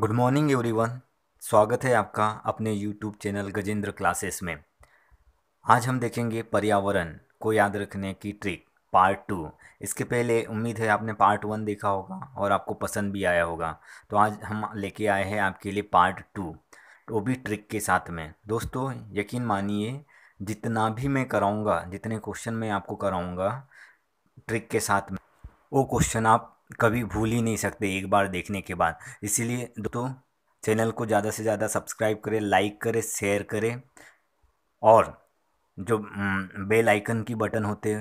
good morning everyone स्वागत है आपका अपने यूट्यूब चैनल गजेंद्र क्लासेस में आज हम देखेंगे पर्यावरण को याद रखने की ट्रिक पार्ट टू इसके पहले उम्मीद है आपने पार्ट वन देखा होगा और आपको पसंद भी आया होगा तो आज हम लेके आए हैं आपके लिए पार्ट टू वो भी ट्रिक के साथ में दोस्तों यकीन मानिए जितना भी मैं कराऊँगा जितने क्वेश्चन मैं आपको कराऊँगा ट्रिक के साथ में वो क्वेश्चन आप कभी भूल ही नहीं सकते एक बार देखने के बाद इसीलिए दोस्तों चैनल को ज़्यादा से ज़्यादा सब्सक्राइब करें लाइक करें शेयर करें और जो बेल आइकन की बटन होते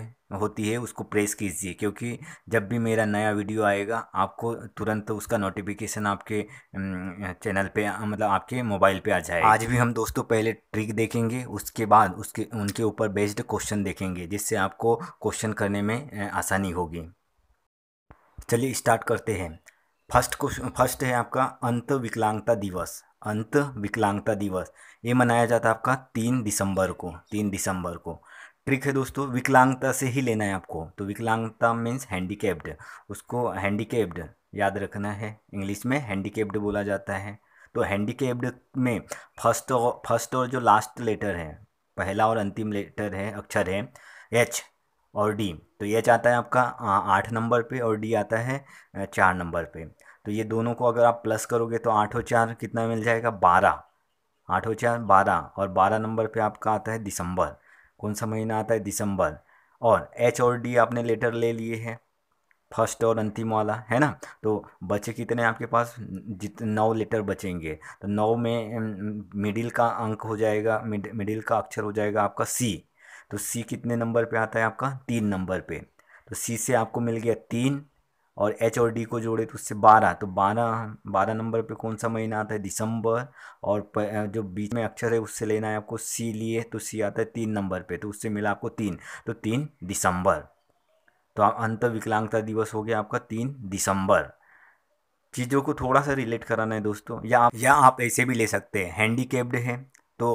होती है उसको प्रेस कीजिए क्योंकि जब भी मेरा नया वीडियो आएगा आपको तुरंत उसका नोटिफिकेशन आपके चैनल पे मतलब आपके मोबाइल पे आ जाएगा आज भी हम दोस्तों पहले ट्रिक देखेंगे उसके बाद उसके उनके ऊपर बेस्ड क्वेश्चन देखेंगे जिससे आपको क्वेश्चन करने में आसानी होगी चलिए स्टार्ट करते हैं फर्स्ट क्वेश्चन फर्स्ट है आपका अंत विकलांगता दिवस अंत विकलांगता दिवस ये मनाया जाता है आपका तीन दिसंबर को तीन दिसंबर को ट्रिक है दोस्तों विकलांगता से ही लेना है आपको तो विकलांगता मीन्स हैंडीकेप्ड उसको हैंडीकेप्ड याद रखना है इंग्लिश में हैंडीकेप्ड बोला जाता है तो हैंडीकेप्ड में फर्स्ट और फर्स्ट और जो लास्ट लेटर है पहला और अंतिम लेटर है अक्षर है एच और डी तो ये जाता है आपका आठ नंबर पे और डी आता है चार नंबर पे तो ये दोनों को अगर आप प्लस करोगे तो आठ और चार कितना मिल जाएगा बारह आठ और चार बारह और बारह नंबर पे आपका आता है दिसंबर कौन सा महीना आता है दिसंबर और एच और डी आपने लेटर ले लिए हैं फर्स्ट और अंतिम वाला है ना तो बचे कितने आपके पास जित नौ लेटर बचेंगे तो नौ में मिडिल का अंक हो जाएगा मिड मिडिल का अक्षर हो जाएगा आपका सी तो सी कितने नंबर पे आता है आपका तीन नंबर पे तो सी से आपको मिल गया तीन और एच और डी को जोड़े तो उससे बारह तो बारह बारह नंबर पे कौन सा महीना आता है दिसंबर और जो बीच में अक्षर है उससे लेना है आपको सी लिए तो सी आता है तीन नंबर पे तो उससे मिला आपको तीन तो तीन दिसंबर तो अंत विकलांगता दिवस हो गया आपका तीन दिसंबर चीज़ों को थोड़ा सा रिलेट कराना है दोस्तों या आप या आप ऐसे भी ले सकते हैं हैंडीकेप्ड है तो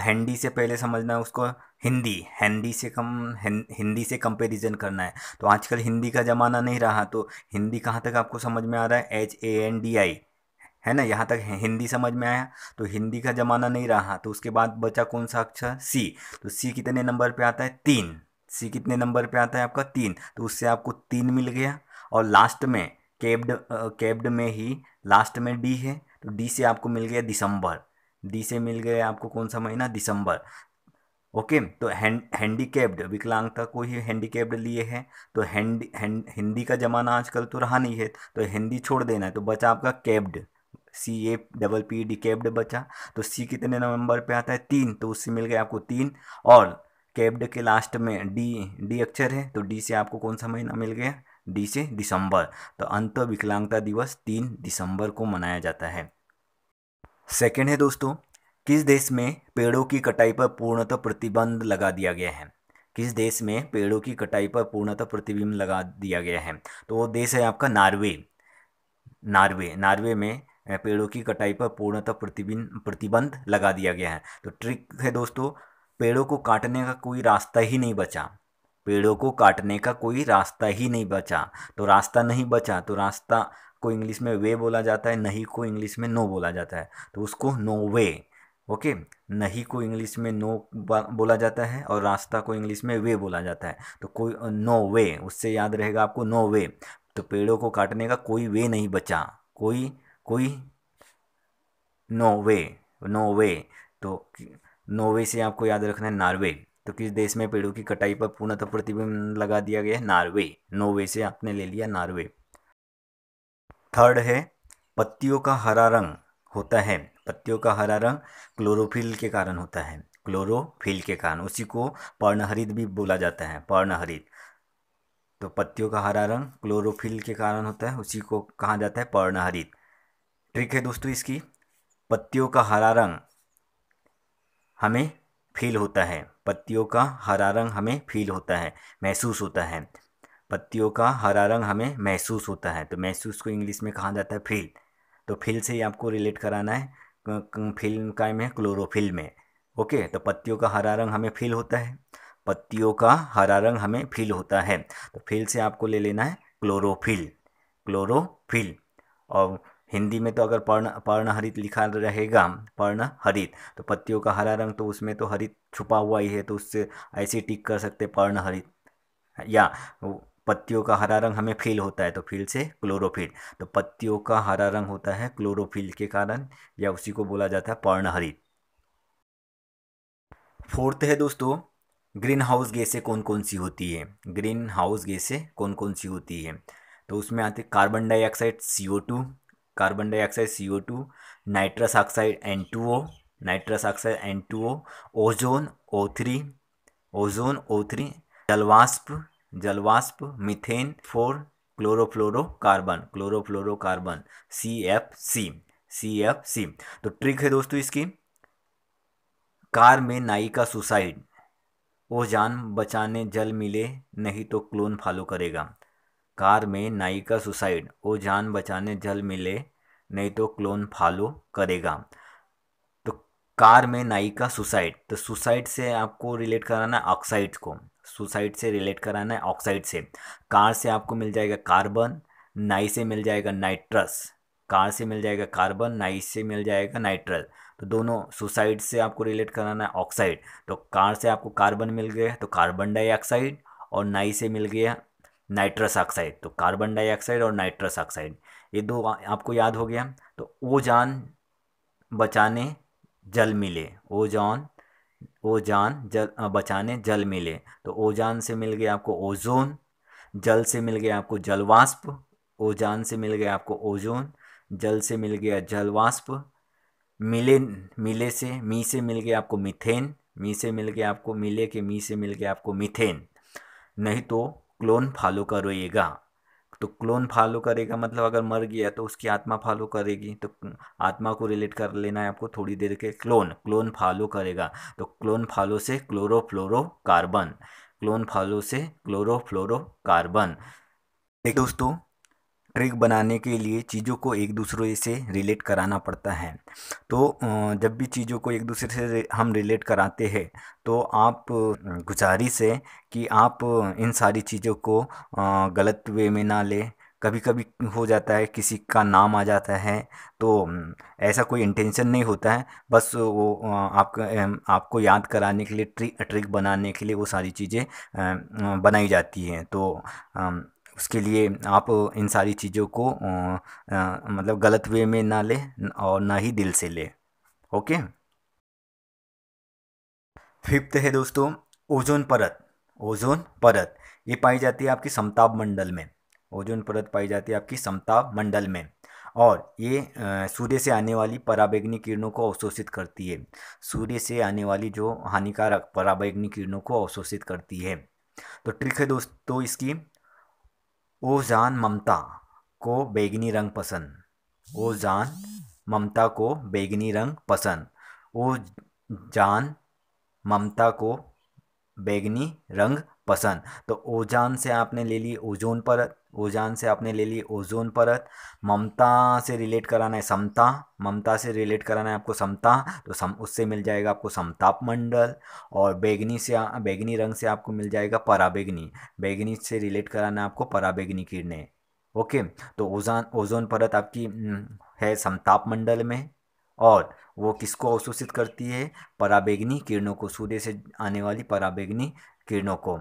हैंडी से पहले समझना है उसको हिंदी हिंदी से कम हिंदी से कंपेरिजन करना है तो आजकल हिंदी का ज़माना नहीं रहा तो हिंदी कहाँ तक आपको समझ में आ रहा है H A N D I है ना यहाँ तक हिंदी समझ में आया तो हिंदी का ज़माना नहीं रहा तो उसके बाद बचा कौन सा अक्षर सी तो सी कितने नंबर पे आता है तीन सी कितने नंबर पे आता है आपका तीन तो उससे आपको तीन मिल गया और लास्ट में कैब्ड कैब्ड में ही लास्ट में डी है तो डी से आपको मिल गया दिसंबर डी से मिल गया आपको कौन सा महीना दिसंबर ओके तो हैंड हैंडीकेप्ड विकलांगता को ही हैंडीकेप्ड लिए हैं तो हैंडी हैंड हिंदी का ज़माना आजकल तो रहा नहीं है तो हिंदी छोड़ देना है तो बचा आपका capped C A double P D capped बचा तो सी कितने नवंबर पे आता है तीन तो उससे मिल गया आपको तीन और कैब्ड के लास्ट में डी डी अक्षर है तो डी से आपको कौन सा महीना मिल गया डी से दिसंबर तो अंत विकलांगता दिवस तीन दिसंबर को मनाया जाता है सेकेंड है दोस्तों किस देश में पेड़ों की कटाई पर पूर्णतः प्रतिबंध लगा दिया गया है किस देश में पेड़ों की कटाई पर पूर्णतः प्रतिबंध लगा दिया गया है तो वो देश है आपका नार्वे नार्वे नार्वे में पेड़ों की कटाई पर पूर्णतः प्रतिबंध प्रतिबंध लगा दिया गया है तो ट्रिक है दोस्तों पेड़ों को काटने का कोई रास्ता ही नहीं बचा पेड़ों को काटने का कोई रास्ता ही नहीं बचा तो रास्ता नहीं बचा तो रास्ता को इंग्लिश में वे बोला जाता है नहीं को इंग्लिश में नो बोला जाता है तो उसको नो वे ओके नहीं को इंग्लिश में नो बोला जाता है और रास्ता को इंग्लिश में वे बोला जाता है तो कोई नो वे उससे याद रहेगा आपको नो वे तो पेड़ों को काटने का कोई वे नहीं बचा कोई कोई नो वे नो वे तो नो वे से आपको याद रखना है नॉर्वे तो किस देश में पेड़ों की कटाई पर पूर्णतः प्रतिबंध लगा दिया गया है नॉर्वे नोवे से आपने ले लिया नॉर्वे थर्ड है पत्तियों का हरा रंग होता है पत्तियों का हरा रंग क्लोरोफिल के कारण होता है क्लोरोफिल के कारण उसी को पर्णहरित भी बोला जाता है पर्णहरित तो पत्तियों का हरा रंग क्लोरोफिल के कारण होता है उसी को कहा जाता है पर्णहरित ट्रिक है दोस्तों इसकी पत्तियों का हरा रंग हमें फील होता है पत्तियों का हरा रंग हमें फील होता है महसूस होता है पत्तियों का हरा रंग हमें महसूस होता है तो महसूस को इंग्लिश में कहा जाता है फील तो फील से ही आपको रिलेट कराना है फिल्म काय में क्लोरोफिल में ओके तो पत्तियों का हरा रंग हमें फील होता है पत्तियों का हरा रंग हमें फील होता है तो फील से आपको ले लेना है क्लोरोफिल क्लोरोफिल और हिंदी में तो अगर पर्ण पर्ण हरित लिखा रहेगा पर्ण हरित तो पत्तियों का हरा रंग तो उसमें तो हरित छुपा हुआ ही है तो उससे ऐसे टिक कर सकते पर्ण हरित या पत्तियों का हरा रंग हमें फील होता है तो फील से क्लोरोफिल तो पत्तियों का हरा रंग होता है क्लोरोफिल के कारण या उसी को बोला जाता है पर्णहरित फोर्थ है दोस्तों ग्रीन हाउस गैसें कौन कौन सी होती है ग्रीन हाउस गैसें कौन कौन सी होती है तो उसमें आते carbon dioxide C O two carbon dioxide C O two nitrous oxide N two O nitrous oxide N two O ozone O three ozone O three जलवाष्प जलवाष्प methane four chlorofluorocarbon chlorofluorocarbon C F C C F C तो trick है दोस्तों इसकी car में नाई का suicide वो जान बचाने जल मिले नहीं तो क्लोन फॉलो करेगा कार में नाई का सुसाइड वो जान बचाने जल मिले नहीं तो क्लोन फॉलो करेगा तो कार में नाई का सुसाइड तो सुसाइड से आपको रिलेट कराना ऑक्साइड को सुसाइड से रिलेट कराना है ऑक्साइड से कार से आपको मिल जाएगा कार्बन नाई से मिल जाएगा नाइट्रस कार से मिल जाएगा कार्बन नाई से मिल जाएगा नाइट्रल तो दोनों सुसाइड से आपको रिलेट कराना है ऑक्साइड तो कार से आपको कार्बन मिल गया तो कार्बन डाइऑक्साइड और नाई से मिल गया नाइट्रस ऑक्साइड तो कार्बन डाइऑक्साइड और नाइट्रस ऑक्साइड ये दो आपको याद हो गया तो ओजान बचाने जल मिले ओजान ओ जान जल बचाने जल मिले तो ओ जान से मिल गया आपको ओजोन जल से मिल गया आपको जलवाष्प ओजान से मिल गया आपको ओजोन जल से मिल गया जलवाष्प मिले मिले से मी से मिल गया आपको मिथेन मी से मिल गया आपको मिले के मी से मिल गया आपको मिथेन नहीं तो क्लोन फॉलो करोएगा तो क्लोन फॉलो करेगा मतलब अगर मर गया तो उसकी आत्मा फॉलो करेगी तो आत्मा को रिलेट कर लेना है आपको थोड़ी देर के क्लोन क्लोन फॉलो करेगा तो क्लोन फॉलो से chlorofluorocarbon clone follow से क्लोरो फ्लोरो कार्बन देखिए दोस्तों ट्रिक बनाने के लिए चीज़ों को एक दूसरे से रिलेट कराना पड़ता है तो जब भी चीज़ों को एक दूसरे से हम रिलेट कराते हैं तो आप गुजारिश है कि आप इन सारी चीज़ों को गलत वे में ना लें कभी कभी हो जाता है किसी का नाम आ जाता है तो ऐसा कोई इंटेंशन नहीं होता है बस वो आपका आपको याद कराने के लिए ट्रिक ट्रिक बनाने के लिए वो सारी चीज़ें बनाई जाती हैं तो उसके लिए आप इन सारी चीज़ों को आ, आ, मतलब गलत वे में ना ले और ना ही दिल से ले ओके फिफ्थ है दोस्तों ओजोन परत ओजोन परत ये पाई जाती है आपकी समताप मंडल में ओजोन परत पाई जाती है आपकी समताप मंडल में और ये सूर्य से आने वाली पराबैग्नी किरणों को अवशोषित करती है सूर्य से आने वाली जो हानिकारक पराबैग्नी किरणों को अवशोषित करती है तो ट्रिक है दोस्तों इसकी ओ जान ममता को बैगनी रंग पसंद जान ममता को बैगनी रंग पसंद ओ जान ममता को बैगनी रंग पसंद तो ओजान से आपने ले ली ओजोन परत ओजान से आपने ले ली ओजोन परत ममता से रिलेट कराना है समता ममता से रिलेट कराना है आपको समता तो सम उससे मिल जाएगा आपको समताप मंडल और बैगनी से बैगनी रंग से आपको मिल जाएगा पराबैगनी बैगनी से रिलेट कराना है आपको पराबैगनी किरणें ओके तो ओजान ओजोन परत आपकी हम्म, है समताप मंडल में और वो किसको अवशोषित करती है पराबैगनी किरणों को सूर्य से आने वाली पराबैगनी किरणों को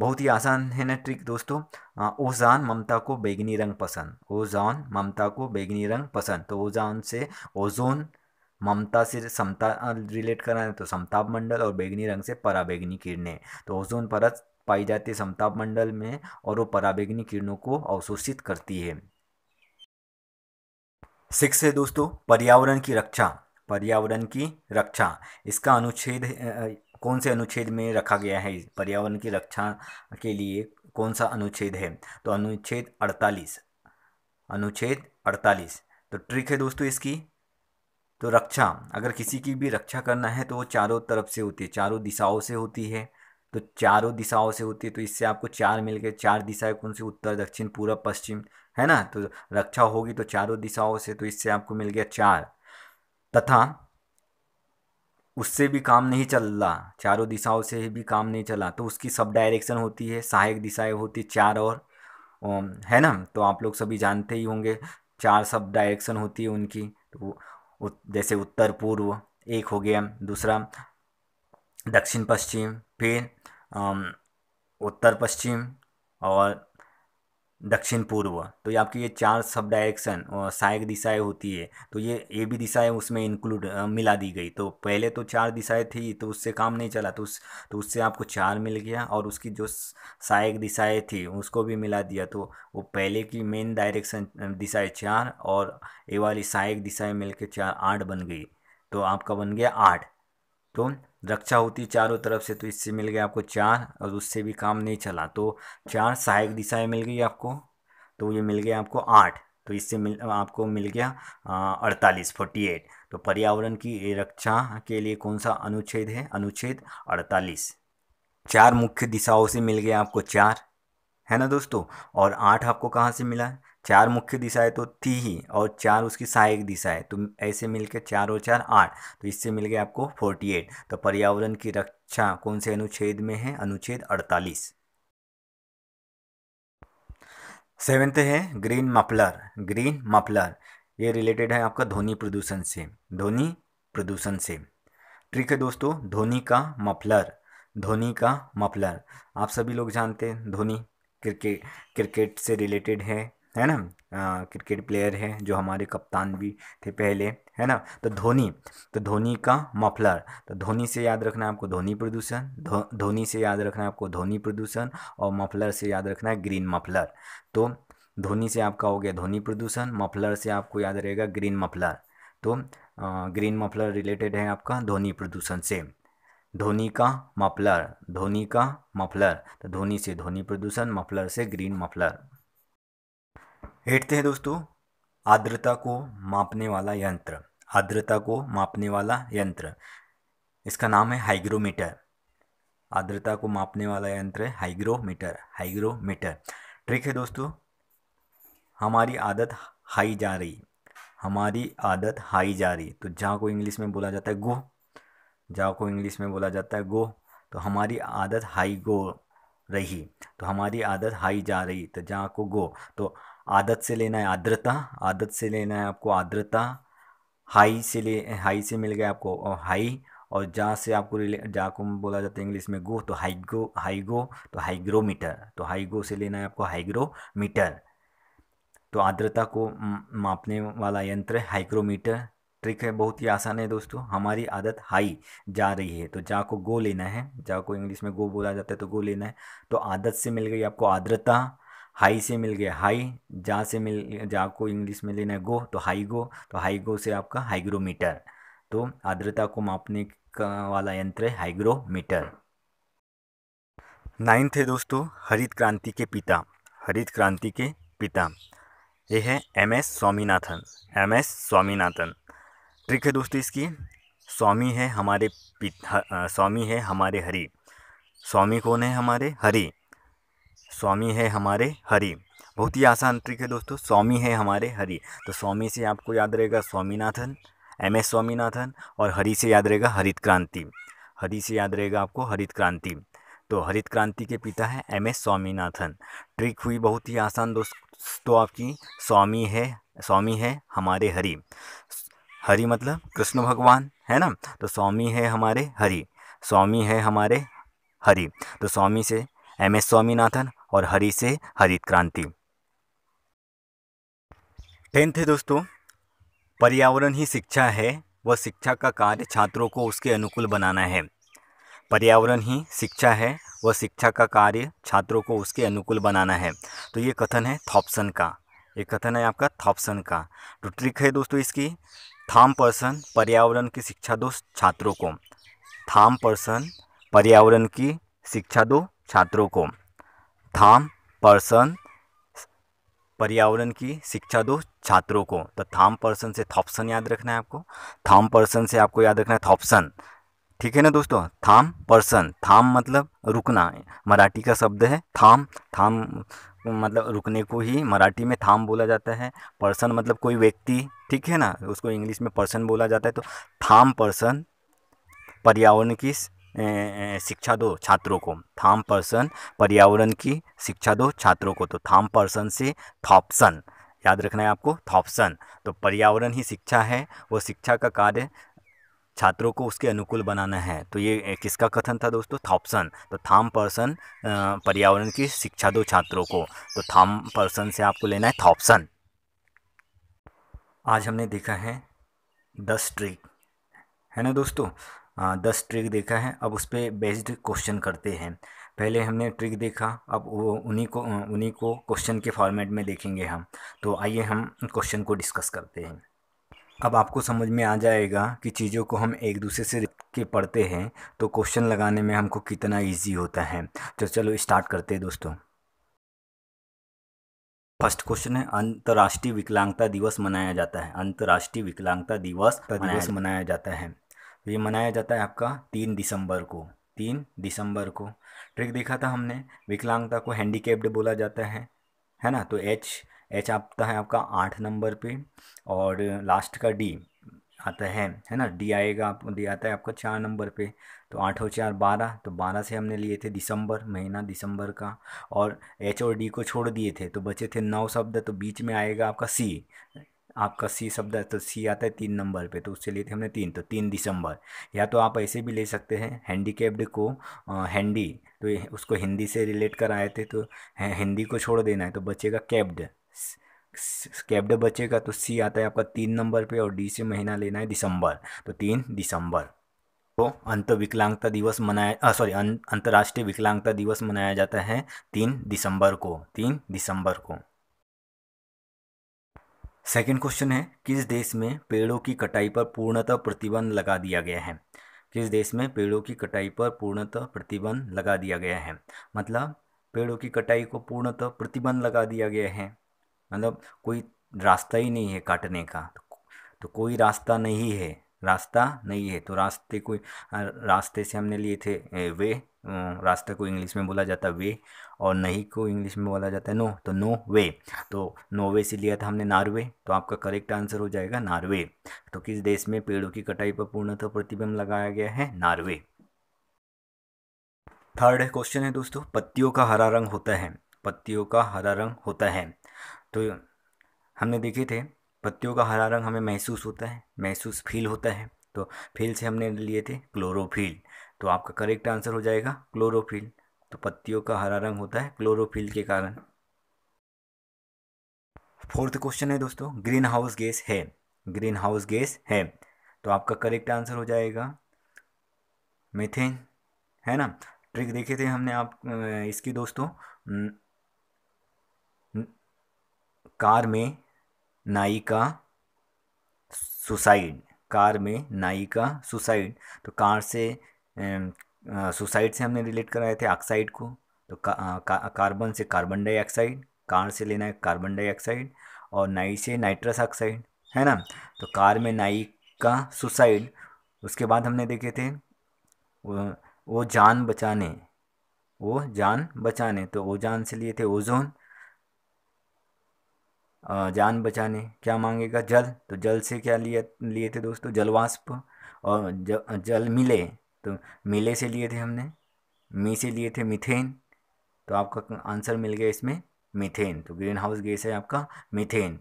बहुत ही आसान है ना ट्रिक दोस्तों ओजान ममता को बैगनी रंग पसंद ओजान ममता को बैगनी रंग पसंद तो ओजान से ओजोन ममता से समता रिलेट करना है तो समताप मंडल और बैगनी रंग से पराबैगनी किरणें तो ओजोन परत पाई जाती है समताप मंडल में और वो पराबैगनी किरणों को अवशोषित करती है सिक्स है दोस्तों पर्यावरण की रक्षा पर्यावरण की रक्षा इसका अनुच्छेद कौन से अनुच्छेद में रखा गया है पर्यावरण की रक्षा के लिए कौन सा अनुच्छेद है तो अनुच्छेद अड़तालीस अनुच्छेद अड़तालीस तो ट्रिक है दोस्तों इसकी तो रक्षा अगर किसी की भी रक्षा करना है तो वो चारों तरफ से होती है चारों दिशाओं से होती है तो चारों दिशाओं से होती है तो इससे आपको चार मिल गए चार दिशाएं कौन सी उत्तर दक्षिण पूर्व पश्चिम है ना तो रक्षा होगी तो चारों दिशाओं से तो इससे आपको मिल गया चार तथा उससे भी काम नहीं चल रहा चारों दिशाओं से भी काम नहीं चला तो उसकी सब डायरेक्शन होती है सहायक दिशाएं होती चार और है ना तो आप लोग सभी जानते ही होंगे चार सब डायरेक्शन होती है उनकी तो जैसे उत्तर पूर्व एक हो गया दूसरा दक्षिण पश्चिम फिर उत्तर पश्चिम और दक्षिण पूर्व तो ये आपकी ये चार सब डायरेक्शन और सहायक दिशाएं होती है तो ये ए भी दिशाएं उसमें इंक्लूड मिला दी गई तो पहले तो चार दिशाएं थी तो उससे काम नहीं चला तो उस तो उससे आपको चार मिल गया और उसकी जो सहायक दिशाएं थी उसको भी मिला दिया तो वो पहले की मेन डायरेक्शन दिशाएँ चार और ये वाली सहायक दिशाएँ मिल के चार आठ बन गई तो आपका बन गया आठ तो रक्षा होती चारों तरफ से तो इससे मिल गया आपको चार और उससे भी काम नहीं चला तो चार सहायक दिशाएं मिल गई आपको तो ये मिल गया आपको आठ तो इससे मिल आपको मिल गया अड़तालीस फोर्टी एट तो पर्यावरण की रक्षा के लिए कौन सा अनुच्छेद है अनुच्छेद अड़तालीस चार मुख्य दिशाओं से मिल गया आपको चार है ना दोस्तों और आठ आपको कहाँ से मिला है चार मुख्य दिशाएं तो थी ही और चार उसकी सहायक दिशाएं तो ऐसे मिलकर चार और चार आठ तो इससे मिल गया आपको फोर्टी एट तो पर्यावरण की रक्षा कौन से अनुच्छेद में है अनुच्छेद अड़तालीस सेवेंथ है ग्रीन मफलर ग्रीन मफलर ये रिलेटेड है आपका ध्वनि प्रदूषण से ध्वनि प्रदूषण से ट्रिक है दोस्तों धोनी का मफलर धोनी का मफलर आप सभी लोग जानते हैं धोनी क्रिकेट क्रिकेट से रिलेटेड है है ना आ, क्रिकेट प्लेयर हैं जो हमारे कप्तान भी थे पहले है ना तो धोनी तो धोनी का मफलर तो धोनी से याद रखना है आपको धोनी प्रदूषण धोनी से याद रखना है आपको धोनी प्रदूषण और मफलर से याद रखना है ग्रीन मफलर तो धोनी से आपका हो गया धोनी प्रदूषण मफलर से आपको याद रहेगा ग्रीन मफलर तो आ, ग्रीन मफलर रिलेटेड है आपका धोनी प्रदूषण से धोनी का मफलर धोनी का मफलर तो धोनी से धोनी प्रदूषण मफलर से ग्रीन मफलर हेटते हैं दोस्तों आर्द्रता को मापने वाला यंत्र आर्द्रता को मापने वाला यंत्र इसका नाम है हाइग्रोमीटर आर्द्रता को मापने वाला यंत्र है हाइग्रोमीटर हाइग्रोमीटर ट्रिक है दोस्तों हमारी आदत हाई जा रही हमारी आदत हाई जा रही तो जहाँ को इंग्लिश में बोला जाता है गो जहाँ को इंग्लिश में बोला जाता है गो तो हमारी आदत हाई गो रही तो हमारी आदत हाई जा रही तो जहाँ को गो तो आदत से लेना है आर्द्रता आदत से लेना है आपको आर्द्रता हाई से ले हाई से मिल गया आपको और हाई और जहाँ से आपको रिले जहाँ को बोला जाता है इंग्लिश में गो तो हाइग्रो हाइगो तो हाइग्रोमीटर तो हाइगो से लेना है आपको हाइग्रोमीटर तो आर्द्रता को मापने वाला यंत्र है हाइग्रोमीटर ट्रिक है बहुत ही आसान है दोस्तों हमारी आदत हाई जा रही है तो जा को गो लेना है जा को इंग्लिश में गो बोला जाता है तो गो लेना है तो आदत से मिल गई आपको आर्द्रता हाई से मिल गया हाई जा से मिल जहाँ को इंग्लिश में लेना है गो तो हाई गो तो हाई गो से आपका हाइग्रोमीटर तो आर्द्रता को मापने का वाला यंत्र है हाइग्रोमीटर नाइन्थ है दोस्तों हरित क्रांति के पिता हरित क्रांति के पिता ये है M S Swaminathan M S Swaminathan trick है दोस्तों इसकी स्वामी है हमारे पिता स्वामी है हमारे हरि स्वामी कौन है हमारे हरि स्वामी है हमारे हरि बहुत ही आसान ट्रिक है दोस्तों स्वामी है हमारे हरि तो स्वामी से आपको याद रहेगा स्वामीनाथन एम एस स्वामीनाथन और हरि से याद रहेगा हरित क्रांति हरि से याद रहेगा आपको हरित क्रांति तो हरित क्रांति के पिता हैं एम एस स्वामीनाथन ट्रिक हुई बहुत ही आसान दोस्तों आपकी स्वामी है स्वामी है हमारे हरि हरि मतलब कृष्ण भगवान है ना तो स्वामी है हमारे हरि स्वामी है हमारे हरि तो स्वामी से एम एस स्वामीनाथन और हरी से हरित क्रांति टेंथ है दोस्तों पर्यावरण ही शिक्षा है वह शिक्षा का कार्य छात्रों को उसके अनुकूल बनाना है पर्यावरण ही शिक्षा है वह शिक्षा का कार्य छात्रों को उसके अनुकूल बनाना है तो ये कथन है थॉपसन का ये कथन है आपका थॉपसन का तो ट्रिक है दोस्तों इसकी थाम पर्सन पर्यावरण की शिक्षा दो छात्रों को थाम पर्सन पर्यावरण की शिक्षा दो छात्रों को थाम पर्सन पर्यावरण की शिक्षा दो छात्रों को तो थाम पर्सन से थॉप्सन याद रखना है आपको थाम पर्सन से आपको याद रखना है थॉप्सन ठीक है ना दोस्तों थाम पर्सन थाम मतलब रुकना मराठी का शब्द है थाम थाम मतलब रुकने को ही मराठी में थाम बोला जाता है पर्सन मतलब कोई व्यक्ति ठीक है ना उसको इंग्लिश में पर्सन बोला जाता है तो थाम पर्सन पर्यावरण की शिक्षा दो छात्रों को थाम पर्सन पर्यावरण की शिक्षा दो छात्रों को तो थाम पर्सन से थॉपसन याद रखना है आपको थॉपसन तो पर्यावरण ही शिक्षा है वो शिक्षा का कार्य छात्रों को उसके अनुकूल बनाना है तो ये किसका कथन था दोस्तों थॉपसन तो थाम पर्सन पर्यावरण की शिक्षा दो छात्रों को तो थाम पर्सन से आपको लेना है थॉपसन आज हमने देखा है दस ट्रिक है ना दोस्तों दस ट्रिक देखा है अब उस पर बेस्ड क्वेश्चन करते हैं पहले हमने ट्रिक देखा अब वो उन्हीं को उन्हीं को क्वेश्चन के फॉर्मेट में देखेंगे हम तो आइए हम क्वेश्चन को डिस्कस करते हैं अब आपको समझ में आ जाएगा कि चीज़ों को हम एक दूसरे से के पढ़ते हैं तो क्वेश्चन लगाने में हमको कितना ईजी होता है तो चलो स्टार्ट करते हैं दोस्तों फर्स्ट क्वेश्चन है अंतर्राष्ट्रीय विकलांगता दिवस मनाया जाता है अंतर्राष्ट्रीय विकलांगता दिवस दिवस मनाया जाता है तो ये मनाया जाता है आपका तीन दिसंबर को तीन दिसंबर को ट्रिक देखा था हमने विकलांगता को हैंडीकेप्ड बोला जाता है है ना तो एच एच आता है आपका आठ नंबर पे और लास्ट का डी आता है है ना डी आएगा आप डी आता है आपका चार नंबर पे तो आठ और चार बारह तो बारह से हमने लिए थे दिसंबर महीना दिसंबर का और एच और डी को छोड़ दिए थे तो बचे थे नौ शब्द तो बीच में आएगा आपका सी आपका सी शब्द है तो सी आता है तीन नंबर पे तो उससे लेते हमने तीन तो तीन दिसंबर या तो आप ऐसे भी ले सकते हैं हैंडीकेप्ड को हैंडी तो उसको हिंदी से रिलेट कर आए थे तो हिंदी को छोड़ देना है तो बचेगा कैब्ड कैब्ड बचेगा तो सी आता है आपका तीन नंबर पे और डी से महीना लेना है दिसंबर तो तीन दिसंबर तो अंत विकलांगता दिवस मनाया सॉरी अं, अंतर्राष्ट्रीय विकलांगता दिवस मनाया जाता है तीन दिसंबर को तीन दिसंबर को सेकेंड क्वेश्चन है किस देश में पेड़ों की कटाई पर पूर्णतः प्रतिबंध लगा दिया गया है किस देश में पेड़ों की कटाई पर पूर्णतः प्रतिबंध लगा दिया गया है मतलब पेड़ों की कटाई को पूर्णतः प्रतिबंध लगा दिया गया है मतलब कोई रास्ता ही नहीं है काटने का तो, तो कोई रास्ता नहीं है रास्ता नहीं है तो रास्ते को रास्ते से हमने लिए थे वे रास्ते को इंग्लिश में बोला जाता है वे और नहीं को इंग्लिश में बोला जाता है नो तो नो वे तो नो वे से लिया था हमने नार्वे तो आपका करेक्ट आंसर हो जाएगा नार्वे तो किस देश में पेड़ों की कटाई पर पूर्णतः प्रतिबंध लगाया गया है नार्वे थर्ड क्वेश्चन है दोस्तों पत्तियों का हरा रंग होता है पत्तियों का हरा रंग होता है तो हमने देखे थे पत्तियों का हरा रंग हमें महसूस होता है महसूस फील होता है तो फील से हमने लिए थे क्लोरोफिल तो आपका करेक्ट आंसर हो जाएगा क्लोरोफिल तो पत्तियों का हरा रंग होता है क्लोरोफिल के कारण फोर्थ क्वेश्चन है दोस्तों ग्रीन हाउस गैस है ग्रीन हाउस गैस है तो आपका करेक्ट आंसर हो जाएगा मेथेन है ना ट्रिक देखे थे हमने आप इसकी दोस्तों कार में नाई का सुसाइड कार में नाई का सुसाइड तो कार से सुसाइड से हमने रिलेट कराए थे ऑक्साइड को तो का, का, कार्बन से कार्बन डाइऑक्साइड कार से लेना है कार्बन डाइऑक्साइड और नाई से नाइट्रस ऑक्साइड है ना तो कार में नाई का सुसाइड उसके बाद हमने देखे थे वो, वो जान बचाने वो जान बचाने तो ओजान जान से लिए थे ओजोन जान बचाने क्या मांगेगा जल तो जल से क्या लिए लिए थे दोस्तों जलवाष्प और ज, जल मिले तो मिले से लिए थे हमने मी से लिए थे मिथेन तो आपका आंसर मिल गया इसमें मिथेन तो ग्रीन हाउस गैस है आपका मिथेन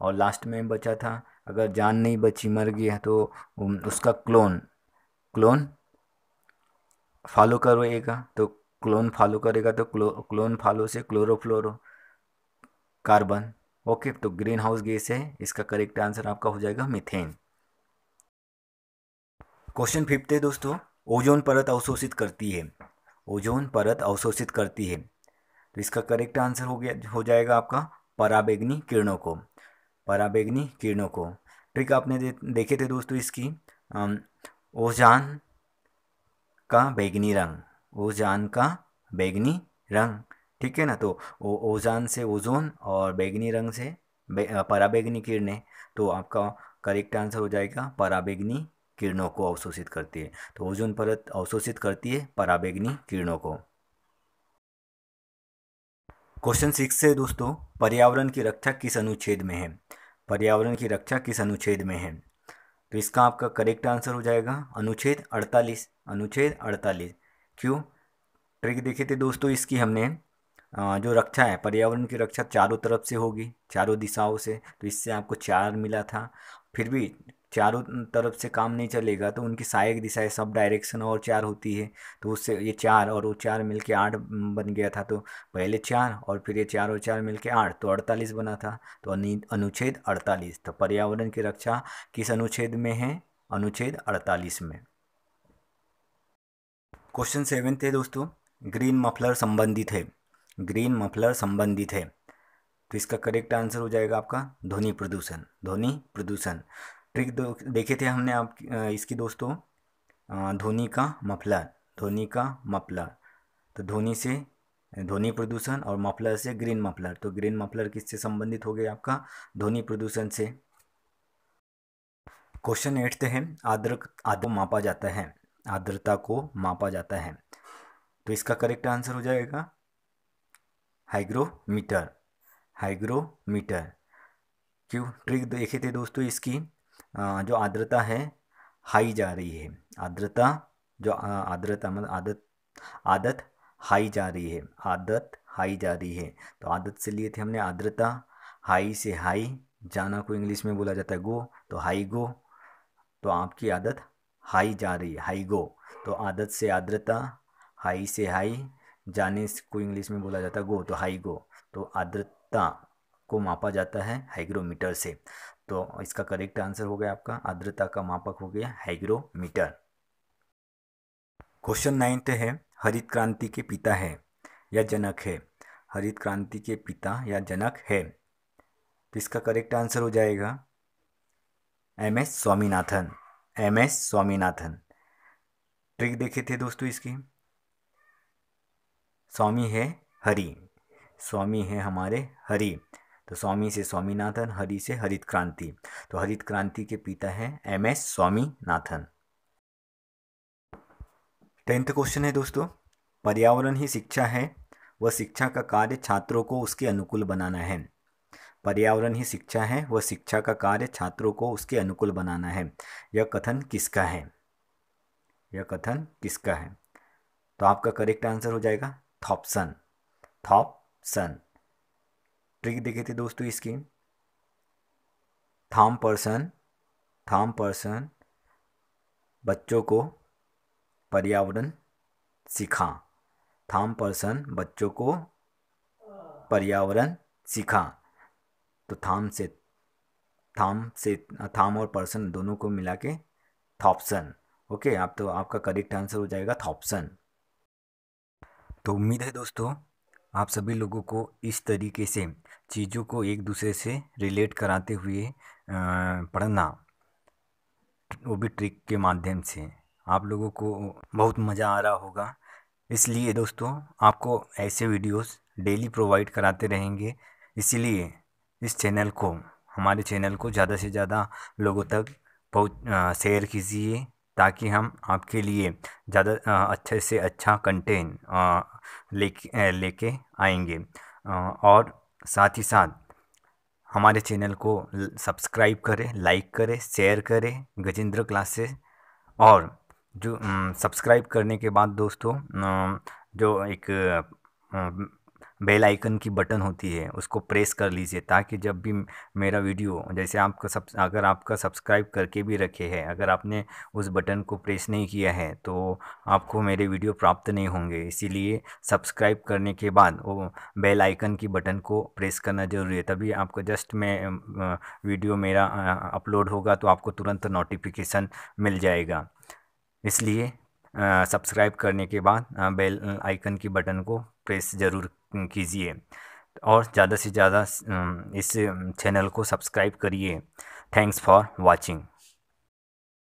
और लास्ट में बचा था अगर जान नहीं बची मर गया तो उसका क्लोन क्लोन तो फॉलो करेगा तो क्लोन फॉलो करेगा तो क्लो क्लोन फॉलो से क्लोरोफ्लोरो कार्बन ओके तो ग्रीन हाउस गैस है इसका करेक्ट आंसर आपका हो जाएगा मिथेन क्वेश्चन फिफ्थ है दोस्तों ओजोन परत अवशोषित करती है ओजोन परत अवशोषित करती है तो इसका करेक्ट आंसर हो गया हो जाएगा आपका पराबेग्नी किरणों को पराबेग्नी किरणों को ट्रिक आपने दे, देखे थे दोस्तों इसकी ओजान का बैगनी रंग ओजान का बैगनी रंग ठीक है ना तो ओ, ओजान से ओजोन और बैगनी रंग से पराबैगनी किरणें तो आपका करेक्ट आंसर हो जाएगा पराबैगनी किरणों को अवशोषित करती है तो ओजोन परत अवशोषित करती है पराबैगनी किरणों को क्वेश्चन सिक्स से दोस्तों पर्यावरण की रक्षा किस अनुच्छेद में है पर्यावरण की रक्षा किस अनुच्छेद में है तो इसका आपका करेक्ट आंसर हो जाएगा अनुच्छेद अड़तालीस अनुच्छेद अड़तालीस क्यों ट्रिक देखे थे दोस्तों इसकी हमने जो रक्षा है पर्यावरण की रक्षा चारों तरफ से होगी चारों दिशाओं से तो इससे आपको चार मिला था फिर भी चारों तरफ से काम नहीं चलेगा तो उनकी सहायक दिशाएं सब डायरेक्शन और चार होती है तो उससे ये चार और वो चार मिल के आठ बन गया था तो पहले चार और फिर ये चार और चार मिल के आठ तो अड़तालीस बना था तो अनुच्छेद अड़तालीस तो पर्यावरण की रक्षा किस अनुच्छेद में है अनुच्छेद अड़तालीस में क्वेश्चन सेवन थे दोस्तों ग्रीन मफलर संबंधित है ग्रीन मफलर संबंधित है तो इसका करेक्ट आंसर हो जाएगा आपका ध्वनि प्रदूषण ध्वनि प्रदूषण ट्रिक देखे थे हमने आप इसकी दोस्तों ध्वनि का मफलर ध्वनि का मफलर तो ध्वनि से ध्वनि प्रदूषण और मफलर से ग्रीन मफलर तो ग्रीन मफलर किससे संबंधित हो गया आपका ध्वनि प्रदूषण से क्वेश्चन एट्थ है आद्र आद्र मापा जाता है आर्द्रता को मापा जाता है तो इसका करेक्ट आंसर हो जाएगा हाइग्रोमीटर हाइग्रोमीटर क्यों ट्रिक देखे थे दोस्तों इसकी जो आर्द्रता है हाई जा रही है आर्द्रता जो आर्द्रता मतलब आदत आदत हाई जा रही है आदत हाई जा रही है तो आदत से लिए थे हमने आर्द्रता हाई से हाई जाना को इंग्लिश में बोला जाता है गो तो हाई गो तो आपकी आदत हाई जा रही है हाई गो तो आदत से आर्द्रता हाई से हाई जाने को इंग्लिश में बोला जाता है गो तो हाई गो तो आर्द्रता को मापा जाता है हाइग्रोमीटर से तो इसका करेक्ट आंसर हो गया आपका आर्द्रता का मापक हो गया हाइग्रोमीटर क्वेश्चन नाइन्थ है हरित क्रांति के पिता है या जनक है हरित क्रांति के पिता या जनक है तो इसका करेक्ट आंसर हो जाएगा M S Swaminathan M S Swaminathan trick देखे थे दोस्तों इसकी स्वामी है हरि स्वामी है हमारे हरि तो स्वामी से स्वामीनाथन हरि से हरित क्रांति तो हरित क्रांति के पिता हैं M S Swaminathan tenth question है दोस्तों पर्यावरण ही शिक्षा है वह शिक्षा का कार्य छात्रों को उसके अनुकूल बनाना है पर्यावरण ही शिक्षा है वह शिक्षा का कार्य छात्रों को उसके अनुकूल बनाना है यह कथन किसका है यह कथन किसका है तो आपका करेक्ट आंसर हो जाएगा थॉपसन थॉपसन ट्रिक देखे थे दोस्तों इसकी थाम पर्सन थाम पर्सन बच्चों को पर्यावरण सिखा थाम पर्सन बच्चों को पर्यावरण सिखा तो थाम से थाम से थाम और पर्सन दोनों को मिला के थॉपसन ओके आप तो आपका करेक्ट आंसर हो जाएगा थॉपसन तो उम्मीद है दोस्तों आप सभी लोगों को इस तरीके से चीज़ों को एक दूसरे से रिलेट कराते हुए पढ़ना वो भी ट्रिक के माध्यम से आप लोगों को बहुत मज़ा आ रहा होगा इसलिए दोस्तों आपको ऐसे वीडियोस डेली प्रोवाइड कराते रहेंगे इसीलिए इस चैनल को हमारे चैनल को ज़्यादा से ज़्यादा लोगों तक पहुँच शेयर कीजिए ताकि हम आपके लिए ज़्यादा अच्छे से अच्छा कंटेंट लेके लेके आएंगे और साथ ही साथ हमारे चैनल को सब्सक्राइब करें लाइक करें शेयर करें गजेंद्र क्लासेस और जो सब्सक्राइब करने के बाद दोस्तों जो एक बेल आइकन की बटन होती है उसको प्रेस कर लीजिए ताकि जब भी मेरा वीडियो जैसे आपका सब अगर आपका सब्सक्राइब करके भी रखे है अगर आपने उस बटन को प्रेस नहीं किया है तो आपको मेरे वीडियो प्राप्त नहीं होंगे इसीलिए सब्सक्राइब करने के बाद वो बेल आइकन की बटन को प्रेस करना ज़रूरी है तभी आपको जस्ट में वीडियो मेरा अपलोड होगा तो आपको तुरंत नोटिफिकेशन मिल जाएगा इसलिए सब्सक्राइब करने के बाद बेल आइकन की बटन को प्रेस ज़रूर कीजिए और ज़्यादा से ज़्यादा इस चैनल को सब्सक्राइब करिए थैंक्स फॉर वॉचिंग